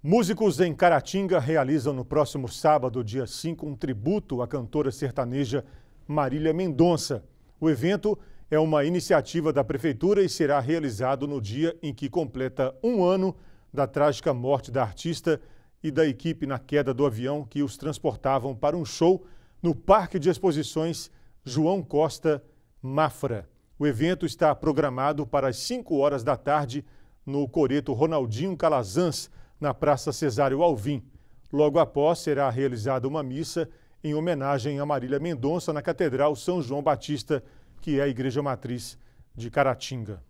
Músicos em Caratinga realizam no próximo sábado, dia 5, um tributo à cantora sertaneja Marília Mendonça. O evento é uma iniciativa da Prefeitura e será realizado no dia em que completa um ano da trágica morte da artista e da equipe na queda do avião que os transportavam para um show no Parque de Exposições João Costa Mafra. O evento está programado para as 5 horas da tarde no Coreto Ronaldinho Calazans na Praça Cesário Alvim. Logo após, será realizada uma missa em homenagem a Marília Mendonça na Catedral São João Batista, que é a igreja matriz de Caratinga.